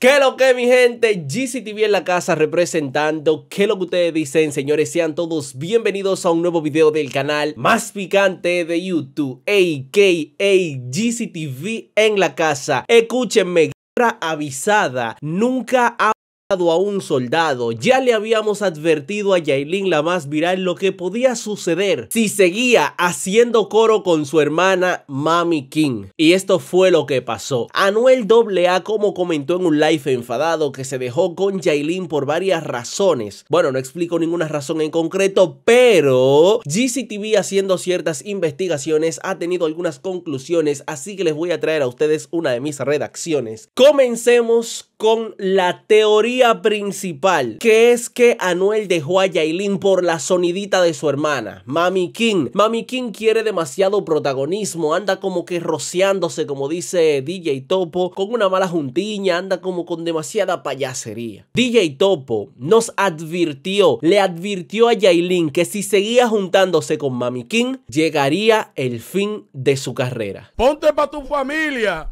¿Qué lo que mi gente? GCTV en la casa representando ¿Qué lo que ustedes dicen? Señores, sean todos bienvenidos a un nuevo video del canal más picante de YouTube A.K.A. GCTV en la casa Escúchenme, guerra avisada Nunca ha a un soldado. Ya le habíamos advertido a Yailin la más viral lo que podía suceder si seguía haciendo coro con su hermana Mami King. Y esto fue lo que pasó. Anuel AA como comentó en un live enfadado que se dejó con Yailin por varias razones. Bueno, no explico ninguna razón en concreto, pero GCTV haciendo ciertas investigaciones ha tenido algunas conclusiones, así que les voy a traer a ustedes una de mis redacciones. Comencemos con la teoría principal, que es que Anuel dejó a Yailin por la sonidita de su hermana, Mami King. Mami King quiere demasiado protagonismo, anda como que rociándose, como dice DJ Topo, con una mala juntiña, anda como con demasiada payasería. DJ Topo nos advirtió, le advirtió a Yailin que si seguía juntándose con Mami King, llegaría el fin de su carrera. Ponte para tu familia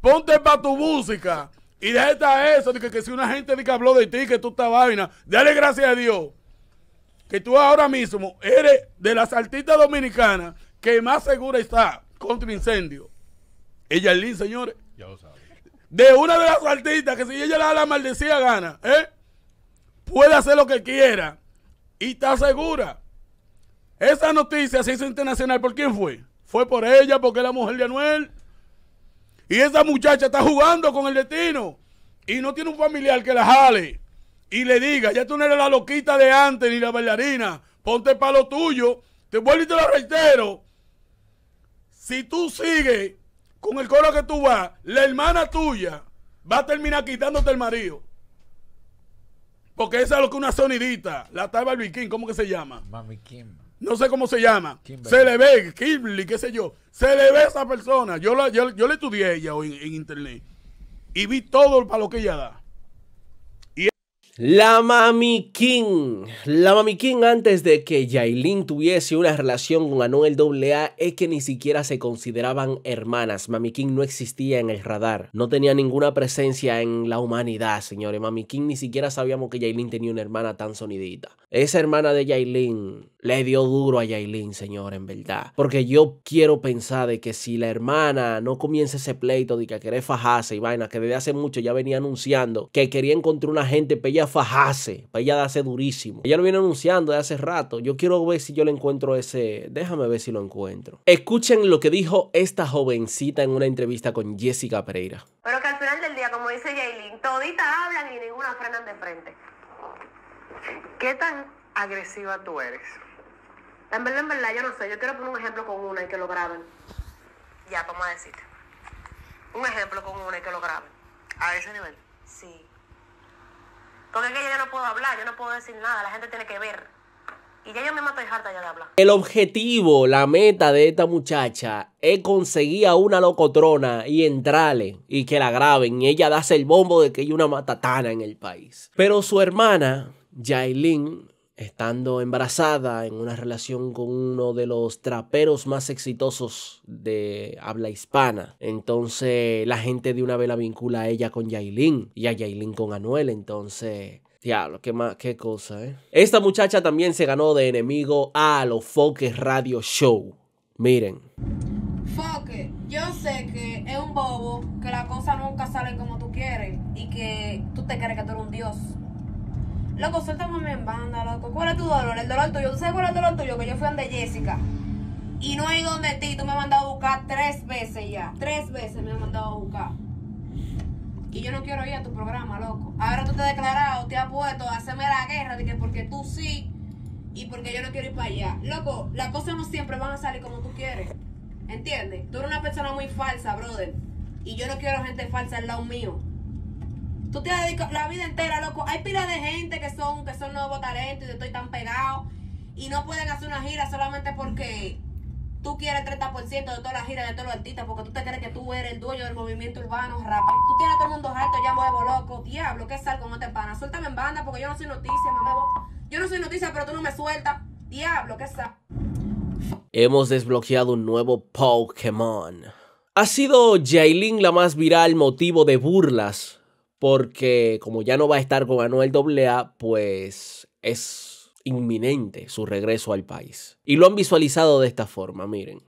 ponte para tu música y deja eso, de que, si una gente de que habló de ti, que tú estás vaina, dale gracias a Dios que tú ahora mismo eres de las artistas dominicanas que más segura está contra incendio. Ella es señores. Ya lo saben. De una de las artistas que si ella la, la maldecía gana, ¿eh? puede hacer lo que quiera y está segura. Esa noticia se hizo internacional. ¿Por quién fue? Fue por ella, porque es la mujer de Anuel. Y esa muchacha está jugando con el destino. Y no tiene un familiar que la jale. Y le diga, ya tú no eres la loquita de antes ni la bailarina. Ponte para lo tuyo. Te vuelvo y te lo reitero. Si tú sigues con el coro que tú vas, la hermana tuya va a terminar quitándote el marido. Porque esa es lo que una sonidita, la tal Barbie ¿cómo que se llama? Mami no sé cómo se llama, se le ve, Kimberly, qué sé yo, se le ve a esa persona. Yo la, yo, yo estudié a ella en, en internet y vi todo para lo que ella da. La Mami King. La Mami King antes de que Jailin tuviese una relación con Anuel AA es que ni siquiera se consideraban hermanas. Mami King no existía en el radar. No tenía ninguna presencia en la humanidad, señores. Mami King ni siquiera sabíamos que Jailin tenía una hermana tan sonidita. Esa hermana de Jailin le dio duro a Yailin, señor, en verdad. Porque yo quiero pensar de que si la hermana no comienza ese pleito de que quiere fajarse y vaina, que desde hace mucho ya venía anunciando que quería encontrar una gente pella fajase, para ella hace durísimo. Ella lo viene anunciando de hace rato. Yo quiero ver si yo le encuentro ese. Déjame ver si lo encuentro. Escuchen lo que dijo esta jovencita en una entrevista con Jessica Pereira. Pero que al final del día, como dice Jaylin, toditas hablan y ninguna frenan de frente. ¿Qué tan agresiva tú eres? En verdad, en verdad, yo no sé. Yo quiero poner un ejemplo con una y que lo graben. Ya, toma a decirte. Un ejemplo con una y que lo graben. A ese nivel. Sí. Porque es que yo no puedo hablar, yo no puedo decir nada, la gente tiene que ver. Y ya yo misma estoy harta ya de hablar. El objetivo, la meta de esta muchacha es conseguir a una locotrona y entrarle y que la graben. Y ella da el bombo de que hay una matatana en el país. Pero su hermana, Jailin, estando embarazada en una relación con uno de los traperos más exitosos de habla hispana. Entonces la gente de una vez la vincula a ella con Yailin y a Yailin con Anuel. Entonces, diablo, qué, más, qué cosa, ¿eh? Esta muchacha también se ganó de enemigo a los Foques Radio Show. Miren. yo sé que es un bobo, que las cosas nunca salen como tú quieres y que tú te crees que tú eres un dios. Loco, suéltame en banda, loco. ¿Cuál es tu dolor? El dolor tuyo. ¿Tú sabes cuál es el dolor tuyo? Que yo fui donde Jessica. Y no hay donde ti. Tú me has mandado a buscar tres veces ya. Tres veces me has mandado a buscar. Y yo no quiero ir a tu programa, loco. Ahora tú te has declarado, te has puesto a hacerme la guerra de que porque tú sí y porque yo no quiero ir para allá. Loco, las cosas no siempre van a salir como tú quieres. ¿Entiendes? Tú eres una persona muy falsa, brother. Y yo no quiero gente falsa al lado mío. Tú te dedicas la vida entera, loco. Hay pila de gente que son, que son nuevos talentos y estoy tan pegado. Y no pueden hacer una gira solamente porque tú quieres 30% de todas las giras de todos los artistas. Porque tú te crees que tú eres el dueño del movimiento urbano, rap. Tú tienes a todo el mundo alto, ya muevo, loco. Diablo, ¿qué sal con este empana? Suéltame en banda porque yo no soy noticia, mamebo. Yo no soy noticia, pero tú no me sueltas. Diablo, ¿qué sal? Hemos desbloqueado un nuevo Pokémon. Ha sido Jailin la más viral motivo de burlas porque como ya no va a estar con Manuel AA, pues es inminente su regreso al país. Y lo han visualizado de esta forma, miren.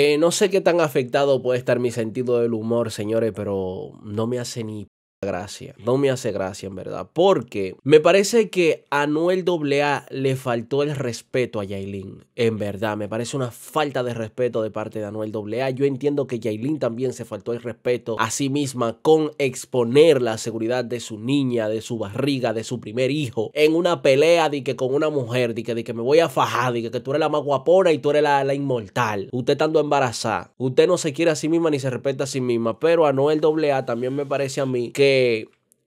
Eh, no sé qué tan afectado puede estar mi sentido del humor, señores, pero no me hace ni gracia, no me hace gracia en verdad, porque me parece que a Noel AA le faltó el respeto a Yailin, en verdad, me parece una falta de respeto de parte de Anuel AA. Yo entiendo que Yailin también se faltó el respeto a sí misma con exponer la seguridad de su niña, de su barriga, de su primer hijo, en una pelea de que con una mujer, de que, de que me voy a fajar, de que, tú eres la más guapona y tú eres la, la inmortal, usted estando embarazada, usted no se quiere a sí misma ni se respeta a sí misma, pero a Noel AA también me parece a mí que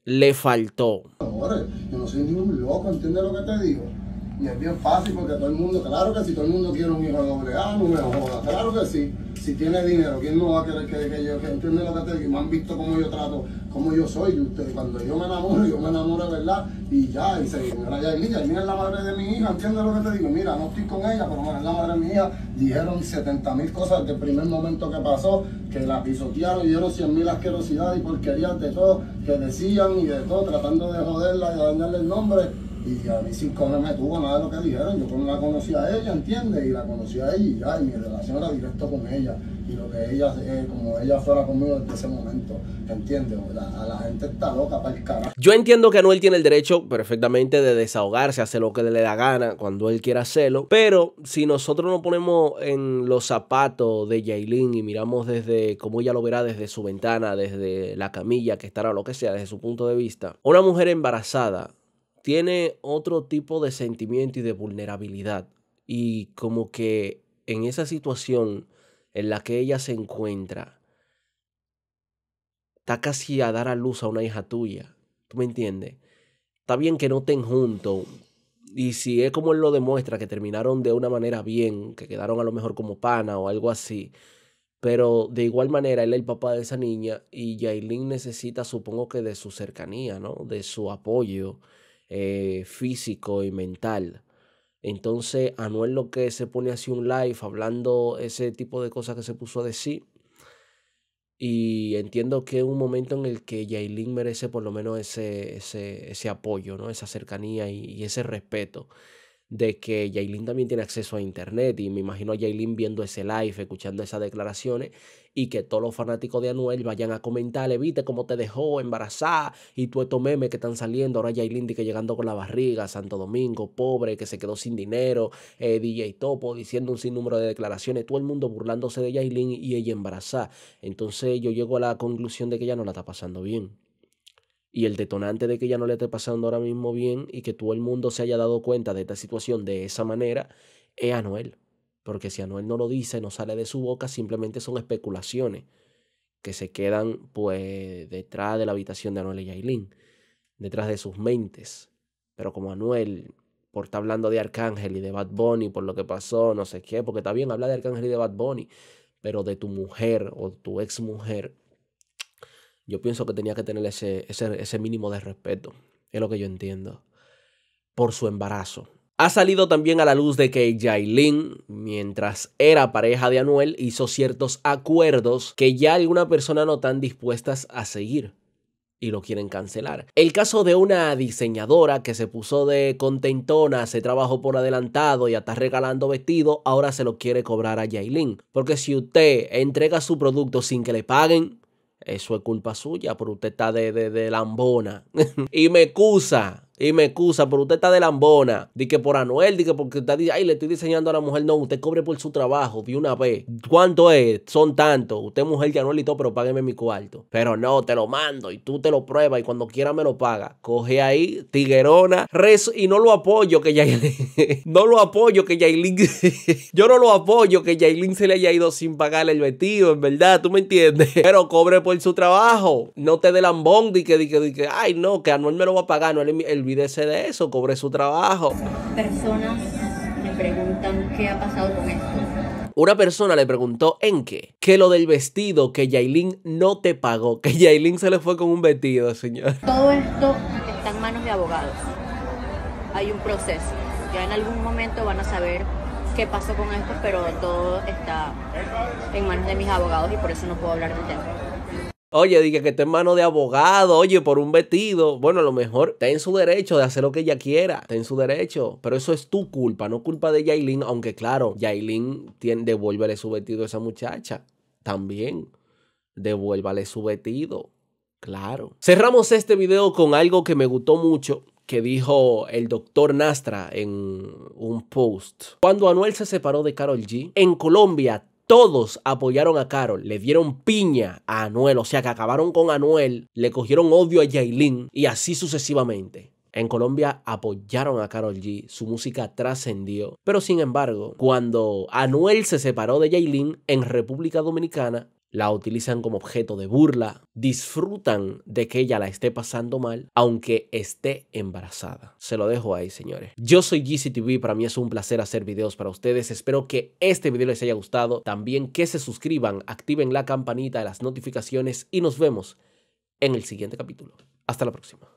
le faltó. Yo no soy ningún loco, ¿entiendes lo que te digo? Y es bien fácil porque todo el mundo, claro que si todo el mundo quiere un hijo de doble A, no me joda, claro que sí. Si tiene dinero, ¿quién no va a querer que, yo que entiende lo que te digo? Me han visto cómo yo trato, cómo yo soy. Y usted, cuando yo me enamoro, yo me enamoro verdad. Y ya, y se mira, ya, mira, mira la madre de mi hija, entiende lo que te digo. Mira, no estoy con ella, pero mira, es la madre de mi hija. Dijeron 70 mil cosas desde el primer momento que pasó, que la pisotearon, dieron 100 mil asquerosidades y porquerías de todo, que decían y de todo, tratando de joderla y de darle el nombre y a mí sin cobre me tuvo nada de lo que dijeron. Yo pues no la conocí a ella, ¿entiendes? Y la conocí a ella y ya, y mi relación era directo con ella. Y lo que ella, eh, como ella fuera conmigo desde ese momento, ¿entiendes? a la gente está loca para el carajo. Yo entiendo que Anuel tiene el derecho perfectamente de desahogarse, hacer lo que le da gana cuando él quiera hacerlo. Pero si nosotros nos ponemos en los zapatos de Jailin y miramos desde, como ella lo verá, desde su ventana, desde la camilla que estará, lo que sea, desde su punto de vista, una mujer embarazada tiene otro tipo de sentimiento y de vulnerabilidad. Y como que en esa situación en la que ella se encuentra, está casi a dar a luz a una hija tuya. ¿Tú me entiendes? Está bien que no estén juntos. Y si es como él lo demuestra, que terminaron de una manera bien, que quedaron a lo mejor como pana o algo así. Pero de igual manera, él es el papá de esa niña y Yailin necesita, supongo que, de su cercanía, ¿no? De su apoyo eh, físico y mental. Entonces, Anuel lo que se pone así un live hablando ese tipo de cosas que se puso a decir. Y entiendo que es un momento en el que Yailin merece por lo menos ese, ese, ese apoyo, ¿no? Esa cercanía y ese respeto de que Jailin también tiene acceso a internet y me imagino a Yailin viendo ese live, escuchando esas declaraciones y que todos los fanáticos de Anuel vayan a comentarle, viste cómo te dejó embarazada y tú estos memes que están saliendo, ahora Yailin que llegando con la barriga, Santo Domingo, pobre, que se quedó sin dinero, eh, DJ Topo diciendo un sinnúmero de declaraciones, todo el mundo burlándose de Yailin y ella embarazada. Entonces yo llego a la conclusión de que ella no la está pasando bien y el detonante de que ya no le esté pasando ahora mismo bien y que todo el mundo se haya dado cuenta de esta situación de esa manera es Anuel. Porque si Anuel no lo dice, no sale de su boca, simplemente son especulaciones que se quedan pues detrás de la habitación de Anuel y Aileen, detrás de sus mentes. Pero como Anuel, por estar hablando de Arcángel y de Bad Bunny, por lo que pasó, no sé qué, porque está bien hablar de Arcángel y de Bad Bunny, pero de tu mujer o tu ex mujer, yo pienso que tenía que tener ese, mínimo de respeto. Es lo que yo entiendo. Por su embarazo. Ha salido también a la luz de que Jailin, mientras era pareja de Anuel, hizo ciertos acuerdos que ya alguna persona no están dispuestas a seguir y lo quieren cancelar. El caso de una diseñadora que se puso de contentona, se trabajó por adelantado y hasta regalando vestido, ahora se lo quiere cobrar a Jailin. Porque si usted entrega su producto sin que le paguen, eso es culpa suya, pero usted está de, de, de lambona. y me excusa y me excusa, pero usted está de lambona. Di que por Anuel, di que porque está dice, ay, le estoy diseñando a la mujer. No, usted cobre por su trabajo, de una vez. ¿Cuánto es? Son tantos. Usted mujer de Anuel y todo, pero págueme mi cuarto. Pero no, te lo mando y tú te lo pruebas y cuando quiera me lo paga. Coge ahí, tiguerona, rezo, y no lo apoyo que Yailin. no lo apoyo que Yailin. Yo no lo apoyo que Yailin se le haya ido sin pagarle el vestido, en verdad, tú me entiendes. Pero cobre por su trabajo. No te de lambón, di que, di que, ay, no, que Anuel me lo va a pagar, no el, el olvídese de eso, cobre su trabajo. Personas me preguntan qué ha pasado con esto. Una persona le preguntó en qué. Que lo del vestido que Yailin no te pagó. Que Yailin se le fue con un vestido, señor. Todo esto está en manos de abogados. Hay un proceso. Ya en algún momento van a saber qué pasó con esto, pero todo está en manos de mis abogados y por eso no puedo hablar del tema. Oye, dije que está en mano de abogado, oye, por un vestido. Bueno, a lo mejor está en su derecho de hacer lo que ella quiera, está en su derecho. Pero eso es tu culpa, no culpa de Yailin, aunque claro, Yailin tiene, devuélvele su vestido a esa muchacha. También, devuélvale su vestido. Claro. Cerramos este video con algo que me gustó mucho que dijo el doctor Nastra en un post. Cuando Anuel se separó de Carol G, en Colombia todos apoyaron a Carol, le dieron piña a Anuel, o sea que acabaron con Anuel, le cogieron odio a Yailin y así sucesivamente. En Colombia apoyaron a Carol G, su música trascendió. Pero sin embargo, cuando Anuel se separó de Yailin, en República Dominicana la utilizan como objeto de burla, disfrutan de que ella la esté pasando mal, aunque esté embarazada. Se lo dejo ahí, señores. Yo soy GCTV, para mí es un placer hacer videos para ustedes. Espero que este video les haya gustado. También que se suscriban, activen la campanita de las notificaciones y nos vemos en el siguiente capítulo. Hasta la próxima.